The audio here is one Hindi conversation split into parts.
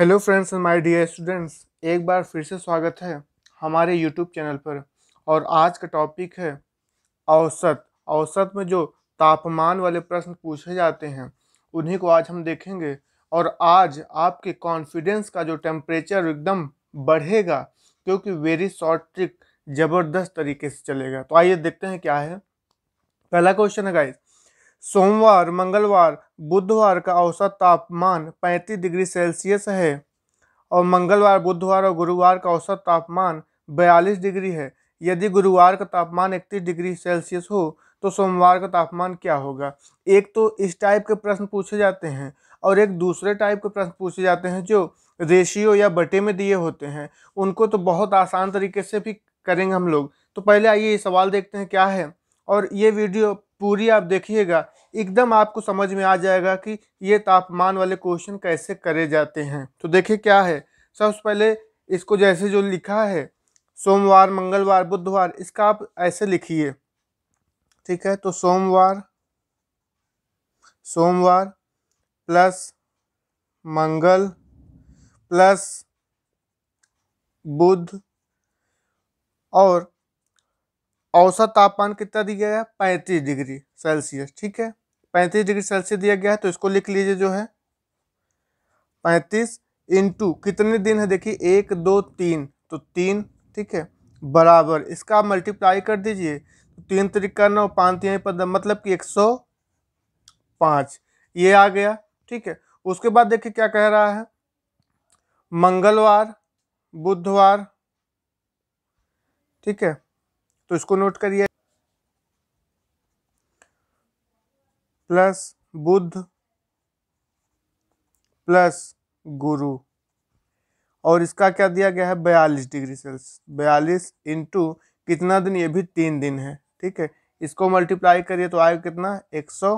hello friends and my dear students एक बार फिर से स्वागत है हमारे यूट्यूब चैनल पर और आज का टॉपिक है औसत औसत में जो तापमान वाले प्रश्न पूछे जाते हैं उन्हीं को आज हम देखेंगे और आज आपके कॉन्फिडेंस का जो टेम्परेचर एकदम बढ़ेगा क्योंकि वेरी शॉर्ट ट्रिक ज़बरदस्त तरीके से चलेगा तो आइए देखते हैं क्या है पहला क्वेश्चन है गाइस सोमवार मंगलवार बुधवार का औसत तापमान 35 डिग्री सेल्सियस है और मंगलवार बुधवार और गुरुवार का औसत तापमान 42 डिग्री है यदि गुरुवार का तापमान इकतीस डिग्री सेल्सियस हो तो सोमवार का तापमान क्या होगा एक तो इस टाइप के प्रश्न पूछे जाते हैं और एक दूसरे टाइप के प्रश्न पूछे जाते हैं जो रेशियो या बटे में दिए होते हैं उनको तो बहुत आसान तरीके से भी करेंगे हम लोग तो पहले आइए ये सवाल देखते हैं क्या है और ये वीडियो पूरी आप देखिएगा एकदम आपको समझ में आ जाएगा कि ये तापमान वाले क्वेश्चन कैसे करे जाते हैं तो देखिए क्या है सबसे पहले इसको जैसे जो लिखा है सोमवार मंगलवार बुधवार इसका आप ऐसे लिखिए ठीक है तो सोमवार सोमवार प्लस मंगल प्लस बुध और औसत तापमान कितना दिया गया है पैंतीस डिग्री सेल्सियस ठीक है पैंतीस डिग्री सेल्सियस दिया गया है तो इसको लिख लीजिए जो है पैंतीस इंटू कितने दिन है देखिए एक दो तीन तो तीन ठीक है बराबर इसका मल्टीप्लाई कर दीजिए तो तीन तरीका नौ पाँच तीन पद मतलब कि एक सौ पाँच ये आ गया ठीक है उसके बाद देखिए क्या कह रहा है मंगलवार बुधवार ठीक है तो इसको नोट करिए प्लस बुद्ध प्लस गुरु और इसका क्या दिया गया है बयालीस डिग्री सेल्सियस बयालीस इंटू कितना दिन ये भी तीन दिन है ठीक है इसको मल्टीप्लाई करिए तो आएगा कितना एक सौ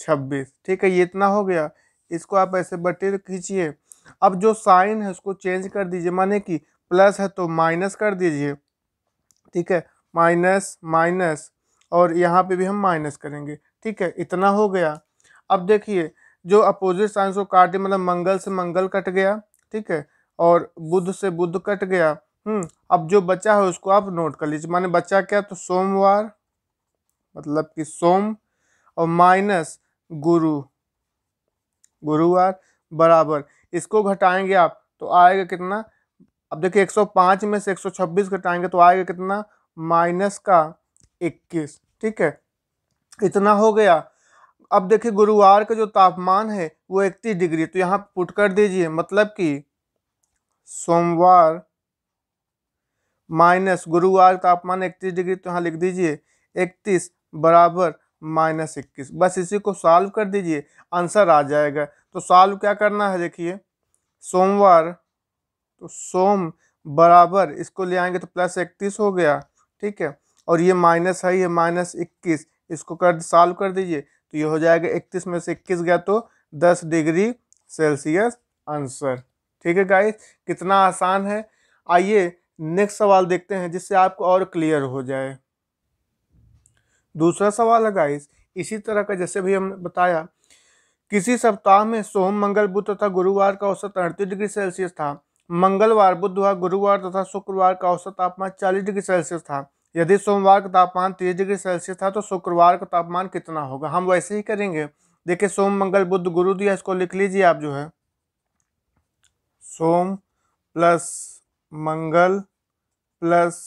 छब्बीस ठीक है ये इतना हो गया इसको आप ऐसे बटे खींचिए अब जो साइन है उसको चेंज कर दीजिए माने कि प्लस है तो माइनस कर दीजिए ठीक है माइनस माइनस और यहाँ पे भी हम माइनस करेंगे ठीक है इतना हो गया अब देखिए जो अपोजिट साइंस को काट दिया मतलब मंगल से मंगल कट गया ठीक है और बुध से बुध कट गया हम्म अब जो बचा है उसको आप नोट कर लीजिए माने बचा क्या तो सोमवार मतलब कि सोम और माइनस गुरु गुरुवार बराबर इसको घटाएंगे आप तो आएगा कितना अब देखिए 105 में से 126 घटाएंगे तो आएगा कितना माइनस का इक्कीस ठीक है इतना हो गया अब देखिए गुरुवार का जो तापमान है वो इकतीस डिग्री तो यहाँ पुट कर दीजिए मतलब कि सोमवार माइनस गुरुवार तापमान इकतीस डिग्री तो यहाँ लिख दीजिए इकतीस बराबर माइनस इक्कीस बस इसी को सॉल्व कर दीजिए आंसर आ जाएगा तो सॉल्व क्या करना है देखिए सोमवार तो सोम बराबर इसको ले आएंगे तो प्लस इकतीस हो गया ठीक है और ये माइनस है ये माइनस इक्कीस इसको कर सॉल्व कर दीजिए तो ये हो जाएगा इकतीस में से इक्कीस गया तो दस डिग्री सेल्सियस आंसर ठीक है गाइस कितना आसान है आइए नेक्स्ट सवाल देखते हैं जिससे आपको और क्लियर हो जाए दूसरा सवाल है गाइस इसी तरह का जैसे भी हमने बताया किसी सप्ताह में सोम मंगल बुध तथा गुरुवार का औसत अड़तीस डिग्री सेल्सियस था मंगलवार बुधवार गुरुवार तथा शुक्रवार का औसत तापमान 40 डिग्री सेल्सियस था यदि सोमवार का तापमान 30 डिग्री सेल्सियस था तो शुक्रवार का तापमान कितना होगा हम वैसे ही करेंगे देखिए सोम मंगल बुध गुरु दिया इसको लिख लीजिए आप जो है सोम प्लस मंगल प्लस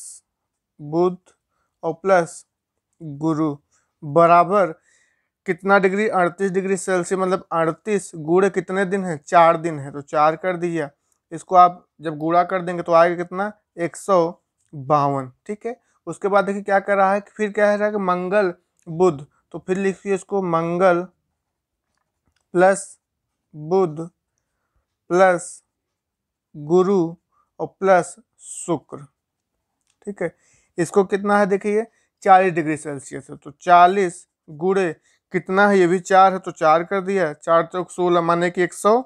बुध और प्लस गुरु बराबर कितना डिग्री अड़तीस डिग्री सेल्सियस मतलब अड़तीस गुड़े कितने दिन है चार दिन है तो चार कर दिया इसको आप जब गुड़ा कर देंगे तो आएगा कितना एक सौ बावन ठीक है उसके बाद देखिए क्या कर रहा है फिर क्या है रहा कि मंगल बुध तो फिर लिखिए इसको मंगल प्लस बुध प्लस गुरु और प्लस शुक्र ठीक है इसको कितना है देखिए चालीस डिग्री सेल्सियस है तो चालीस गुड़े कितना है ये भी चार है तो चार कर दिया चार चौक सोलह माने कि एक सौ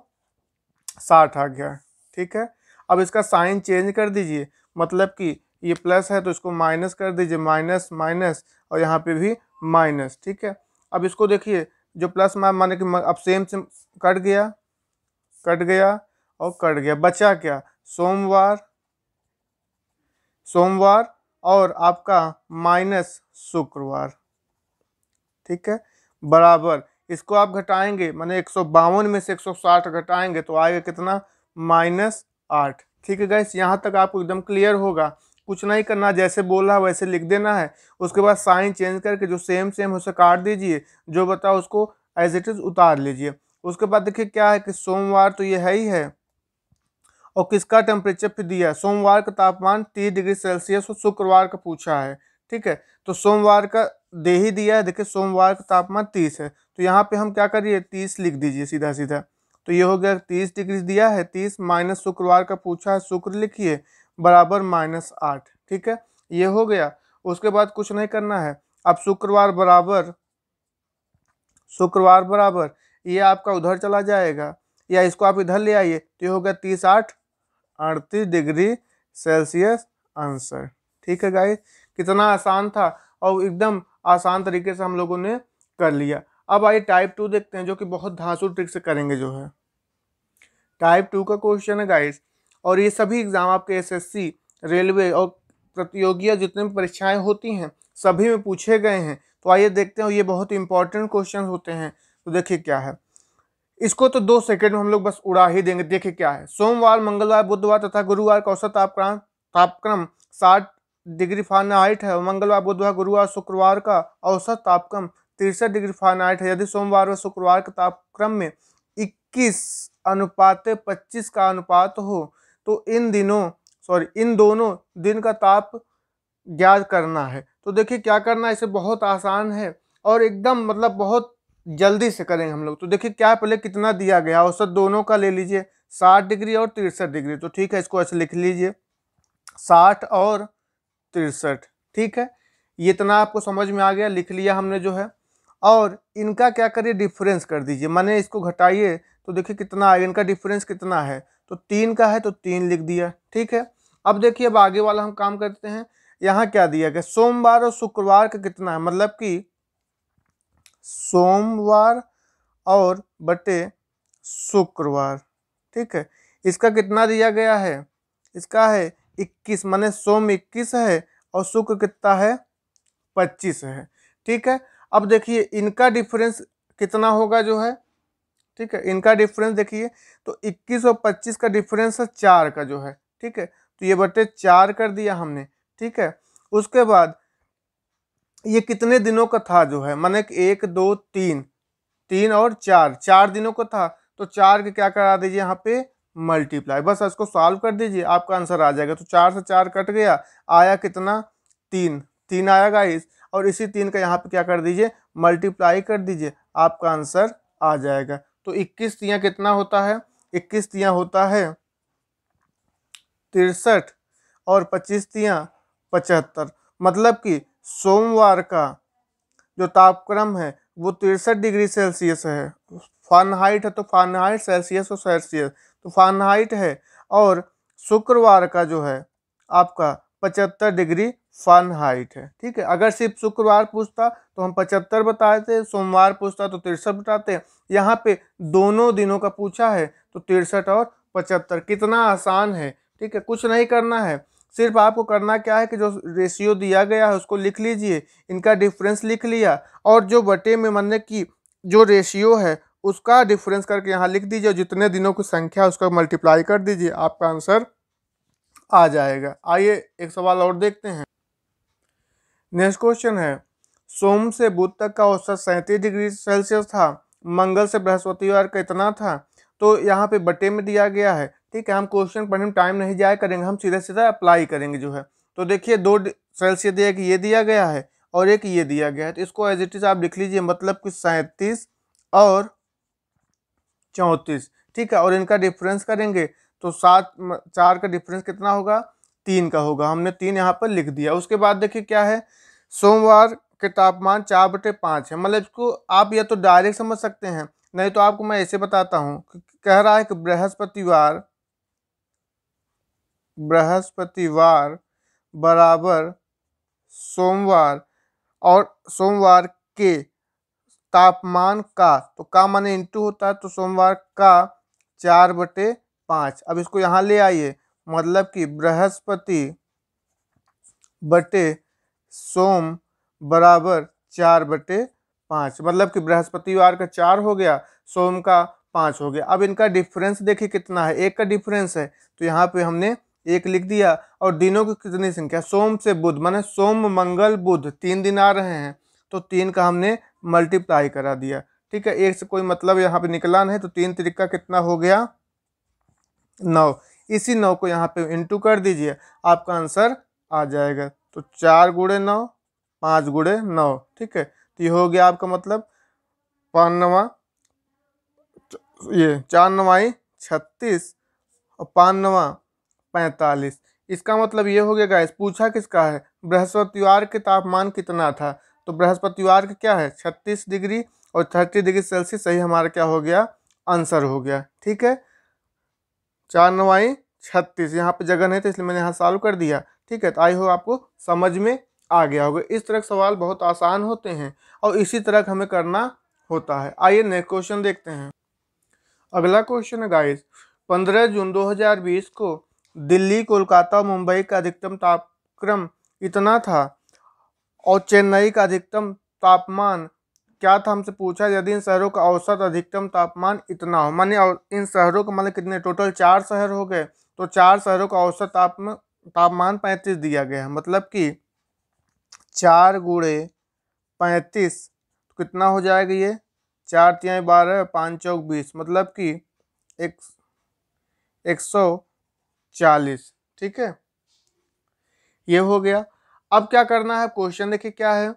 साठ आ गया है ठीक है अब इसका साइन चेंज कर दीजिए मतलब कि ये प्लस है तो इसको माइनस कर दीजिए माइनस माइनस और यहाँ पे भी माइनस ठीक है अब इसको देखिए जो प्लस माने कि अब सेम सेम कट गया कट गया और कट गया बचा क्या सोमवार सोमवार और आपका माइनस शुक्रवार ठीक है बराबर इसको आप घटाएंगे माने एक में से 160 घटाएंगे तो आएगा कितना माइनस आठ ठीक है गैस यहाँ तक आपको एकदम क्लियर होगा कुछ नहीं करना जैसे बोल रहा वैसे लिख देना है उसके बाद साइन चेंज करके जो सेम सेम उसे काट दीजिए जो बताओ उसको एज इट इज़ उतार लीजिए उसके बाद देखिए क्या है कि सोमवार तो ये है ही है और किसका टेम्परेचर फिर दिया सोमवार का तापमान तीस डिग्री सेल्सियस और शुक्रवार का पूछा है ठीक है तो सोमवार का दे ही दिया है देखिए सोमवार का तापमान तीस है तो यहाँ पे हम क्या करिए तीस लिख दीजिए सीधा सीधा तो ये हो गया तीस डिग्री दिया है तीस माइनस शुक्रवार का पूछा है शुक्र लिखिए बराबर माइनस आठ ठीक है ये हो गया उसके बाद कुछ नहीं करना है अब शुक्रवार बराबर शुक्रवार बराबर ये आपका उधर चला जाएगा या इसको आप इधर ले आइए तो ये हो गया तीस आठ अड़तीस डिग्री सेल्सियस आंसर ठीक है गाइस कितना आसान था और एकदम आसान तरीके से हम लोगों ने कर लिया अब आइए टाइप टू देखते हैं जो कि बहुत धांसू ट्रिक से करेंगे जो है टाइप टू का क्वेश्चन है गाइस और ये सभी एग्ज़ाम आपके एसएससी रेलवे और प्रतियोगिया जितने भी परीक्षाएँ होती हैं सभी में पूछे गए हैं तो आइए देखते हैं ये बहुत इंपॉर्टेंट क्वेश्चन होते हैं तो देखिए क्या है इसको तो दो सेकेंड में हम लोग बस उड़ा ही देंगे देखिए क्या है सोमवार मंगलवार बुधवार तथा गुरुवार का औसत तापक्रम तापक्रम साठ डिग्री फारेनहाइट है मंगलवार बुधवार गुरुवार शुक्रवार का औसत तापक्रम तिरसठ डिग्री फारनाइट है यदि सोमवार व शुक्रवार के तापक्रम में इक्कीस अनुपात पच्चीस का अनुपात हो तो इन दिनों सॉरी इन दोनों दिन का ताप ज्ञात करना है तो देखिए क्या करना है इसे बहुत आसान है और एकदम मतलब बहुत जल्दी से करेंगे हम लोग तो देखिए क्या पहले कितना दिया गया औसत दोनों का ले लीजिए साठ डिग्री और तिरसठ डिग्री तो ठीक है इसको ऐसे लिख लीजिए साठ और तिरसठ ठीक है ये इतना आपको समझ में आ गया लिख लिया हमने जो है और इनका क्या करिए डिफरेंस कर दीजिए माने इसको घटाइए तो देखिए कितना आएगा इनका डिफरेंस कितना है तो तीन का है तो तीन लिख दिया ठीक है अब देखिए अब आगे वाला हम काम करते हैं यहाँ क्या दिया गया सोमवार और शुक्रवार का कितना है मतलब कि सोमवार और बटे शुक्रवार ठीक है इसका कितना दिया गया है इसका है इक्कीस माने सोम इक्कीस है और शुक्र कितना है पच्चीस है ठीक है अब देखिए इनका डिफरेंस कितना होगा जो है ठीक है इनका डिफरेंस देखिए तो 21 और 25 का डिफरेंस है चार का जो है ठीक है तो ये बटे चार कर दिया हमने ठीक है उसके बाद ये कितने दिनों का था जो है मन एक दो तीन तीन और चार चार दिनों का था तो चार के क्या करा दीजिए यहाँ पे मल्टीप्लाई बस इसको सॉल्व कर दीजिए आपका आंसर आ जाएगा तो चार से चार कट गया आया कितना तीन तीन आया गाइस और इसी तीन का यहाँ पे क्या कर दीजिए मल्टीप्लाई कर दीजिए आपका आंसर आ जाएगा तो इक्कीस तियाँ कितना होता है इक्कीस तियाँ होता है तिरसठ और पच्चीस तियाँ पचहत्तर मतलब कि सोमवार का जो तापक्रम है वो तिरसठ डिग्री सेल्सियस है फानहाइट है तो फानहाइट सेल्सियस और सेल्सियस तो फानहाइट है और शुक्रवार का जो है आपका पचहत्तर डिग्री फन हाइट है ठीक है अगर सिर्फ शुक्रवार पूछता तो हम पचहत्तर बताते सोमवार पूछता तो तिरसठ बताते हैं यहाँ पे दोनों दिनों का पूछा है तो तिरसठ और पचहत्तर कितना आसान है ठीक है कुछ नहीं करना है सिर्फ आपको करना क्या है कि जो रेशियो दिया गया है उसको लिख लीजिए इनका डिफरेंस लिख लिया और जो बटे में मन की जो रेशियो है उसका डिफरेंस करके यहाँ लिख दीजिए जितने दिनों की संख्या उसका मल्टीप्लाई कर दीजिए आपका आंसर आ जाएगा आइए एक सवाल और देखते हैं नेक्स्ट क्वेश्चन है सोम से बुध तक का औसत सैंतीस डिग्री सेल्सियस था मंगल से बृहस्पतिवार का इतना था तो यहाँ पे बटे में दिया गया है ठीक है हम क्वेश्चन पढ़ने में टाइम नहीं जाया करेंगे हम सीधा सीधा अप्लाई करेंगे जो है तो देखिए दो सेल्सियस दिया कि ये दिया गया है और एक ये दिया गया है तो इसको एज इट इज़ आप लिख लीजिए मतलब कि सैंतीस और चौंतीस ठीक है और इनका डिफरेंस करेंगे तो सात चार का डिफरेंस कितना होगा तीन का होगा हमने तीन यहाँ पर लिख दिया उसके बाद देखिए क्या है सोमवार के तापमान चार बटे पाँच है मतलब इसको आप या तो डायरेक्ट समझ सकते हैं नहीं तो आपको मैं ऐसे बताता हूँ कह रहा है कि बृहस्पतिवार बृहस्पतिवार बराबर सोमवार और सोमवार के तापमान का तो का माने इंटू होता है तो सोमवार का चार बटे पाँच अब इसको यहाँ ले आइए मतलब कि बृहस्पति बटे सोम बराबर चार बटे पाँच मतलब कि बृहस्पतिवार का चार हो गया सोम का पाँच हो गया अब इनका डिफरेंस देखिए कितना है एक का डिफरेंस है तो यहाँ पे हमने एक लिख दिया और दिनों की कितनी संख्या सोम से बुध माने सोम मंगल बुध तीन दिन आ रहे हैं तो तीन का हमने मल्टीप्लाई करा दिया ठीक है एक से कोई मतलब यहाँ पे निकला नहीं तो तीन तरीका कितना हो गया नौ इसी नौ को यहाँ पे इंटू कर दीजिए आपका आंसर आ जाएगा तो चार गुड़े नौ पाँच गुड़े नौ ठीक है तो ये हो गया आपका मतलब पानवा ये चार नवाई छत्तीस और पानवा पैंतालीस इसका मतलब ये हो गया गाइस पूछा किसका है बृहस्पतिवार के तापमान कितना था तो बृहस्पतिवार का क्या है छत्तीस डिग्री और थर्टी डिग्री सेल्सियस सही हमारा क्या हो गया आंसर हो गया ठीक है चार नवाई छत्तीस यहाँ पे जगह नहीं था इसलिए मैंने यहाँ सॉल्व कर दिया ठीक है तो आई हो आपको समझ में आ गया होगा इस तरह के सवाल बहुत आसान होते हैं और इसी तरह हमें करना होता है आइए नेक्स्ट क्वेश्चन देखते हैं अगला क्वेश्चन है गाइस 15 जून 2020 को दिल्ली कोलकाता मुंबई का अधिकतम तापक्रम इतना था और चेन्नई का अधिकतम तापमान क्या था हमसे पूछा यदि इन शहरों का औसत अधिकतम तापमान इतना हो माने इन शहरों का मतलब कितने टोटल चार शहर हो गए तो चार शहरों का औसत तापमान तापमान पैंतीस दिया गया है मतलब कि चार गुड़े पैंतीस तो कितना हो जाएगा ये चार तिहाई बारह पाँच चौक बीस मतलब कि एक एक सौ चालीस ठीक है ये हो गया अब क्या करना है क्वेश्चन देखिए क्या है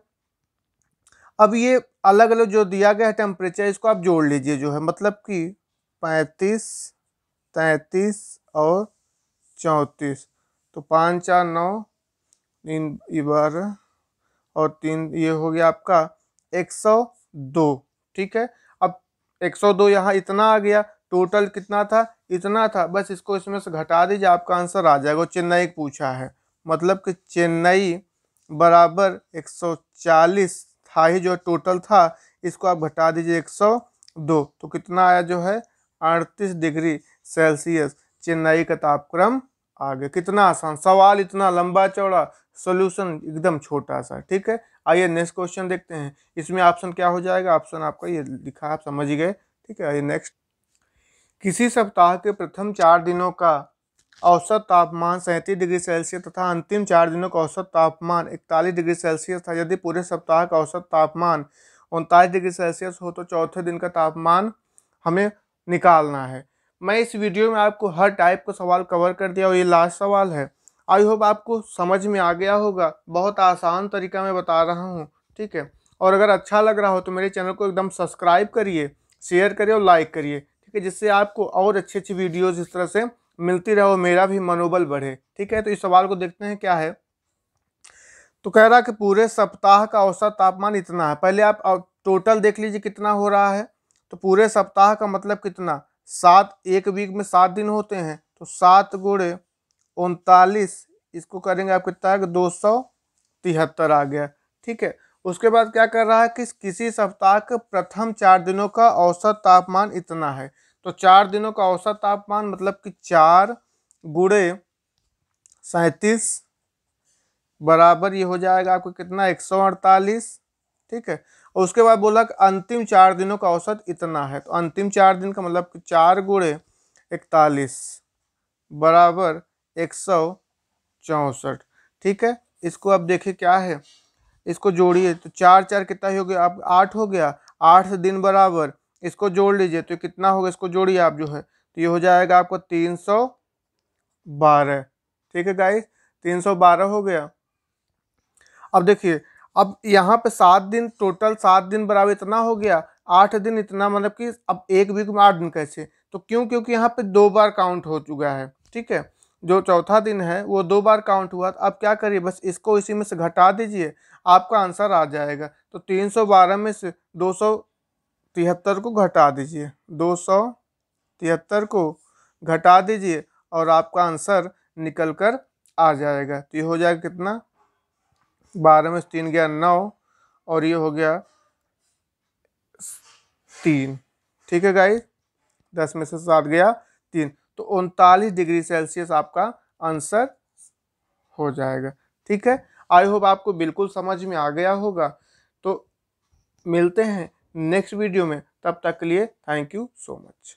अब ये अलग अलग जो दिया गया है टेम्परेचर इसको आप जोड़ लीजिए जो है मतलब कि पैंतीस तैंतीस और चौंतीस तो पाँच चार नौ तीन बारह और तीन ये हो गया आपका एक सौ दो ठीक है अब एक सौ दो यहाँ इतना आ गया टोटल कितना था इतना था बस इसको इसमें से घटा दीजिए आपका आंसर आ जाएगा चेन्नई पूछा है मतलब कि चेन्नई बराबर एक सौ चालीस था ही जो टोटल था इसको आप घटा दीजिए एक सौ दो तो कितना आया जो है अड़तीस डिग्री सेल्सियस चेन्नई का तापक्रम आ गया कितना आसान सवाल इतना लंबा चौड़ा सोल्यूशन एकदम छोटा सा ठीक है आइए नेक्स्ट क्वेश्चन देखते हैं इसमें ऑप्शन क्या हो जाएगा ऑप्शन आपका ये लिखा आप समझ गए ठीक है आइए नेक्स्ट किसी सप्ताह के प्रथम चार दिनों का औसत तापमान सैंतीस डिग्री सेल्सियस तथा अंतिम चार दिनों का औसत तापमान इकतालीस डिग्री सेल्सियस था यदि पूरे सप्ताह का औसत तापमान उनतालीस डिग्री सेल्सियस हो तो चौथे दिन का तापमान हमें निकालना है मैं इस वीडियो में आपको हर टाइप का सवाल कवर कर दिया और ये लास्ट सवाल है आई होप आपको समझ में आ गया होगा बहुत आसान तरीका मैं बता रहा हूँ ठीक है और अगर अच्छा लग रहा हो तो मेरे चैनल को एकदम सब्सक्राइब करिए शेयर करिए और लाइक करिए ठीक है जिससे आपको और अच्छी अच्छी वीडियोज़ इस तरह से मिलती रहे और मेरा भी मनोबल बढ़े ठीक है तो इस सवाल को देखते हैं क्या है तो कह रहा कि पूरे सप्ताह का औसत तापमान इतना है पहले आप टोटल देख लीजिए कितना हो रहा है तो पूरे सप्ताह का मतलब कितना सात एक वीक में सात दिन होते हैं तो सात गुड़े उनतालीस इसको करेंगे आप कितना है दो सौ तिहत्तर आ गया ठीक है उसके बाद क्या कर रहा है कि किसी सप्ताह के प्रथम चार दिनों का औसत तापमान इतना है तो चार दिनों का औसत तापमान मतलब कि चार गुड़े सैंतीस बराबर ये हो जाएगा आपको कितना एक सौ अड़तालीस ठीक है और उसके बाद बोला कि अंतिम चार दिनों का औसत इतना है तो अंतिम चार दिन का मतलब कि चार गुड़े इकतालीस बराबर एक सौ चौंसठ ठीक है इसको अब देखिए क्या है इसको जोड़िए तो चार चार कितना हो गया आप आठ हो गया आठ दिन बराबर इसको जोड़ लीजिए तो कितना होगा इसको जोड़िए आप जो है तो ये हो जाएगा आपको तीन सौ बारह ठीक है गाइस तीन सौ बारह हो गया अब देखिए अब यहाँ पे सात दिन टोटल सात दिन बराबर इतना हो गया आठ दिन इतना मतलब कि अब एक वीक में आठ दिन कैसे तो क्यों क्योंकि यहाँ पे दो बार काउंट हो चुका है ठीक है जो चौथा दिन है वो दो बार काउंट हुआ तो अब क्या करिए बस इसको इसी में से घटा दीजिए आपका आंसर आ जाएगा तो 312 में से दो तिहत्तर को घटा दीजिए दो सौ तिहत्तर को घटा दीजिए और आपका आंसर निकल कर आ जाएगा तो ये हो जाएगा कितना बारह में से तीन गया नौ और ये हो गया तीन ठीक है गाइस दस में से सात गया तीन तो उनतालीस डिग्री सेल्सियस आपका आंसर हो जाएगा ठीक है आई होप आपको बिल्कुल समझ में आ गया होगा तो मिलते हैं नेक्स्ट वीडियो में तब तक के लिए थैंक यू सो मच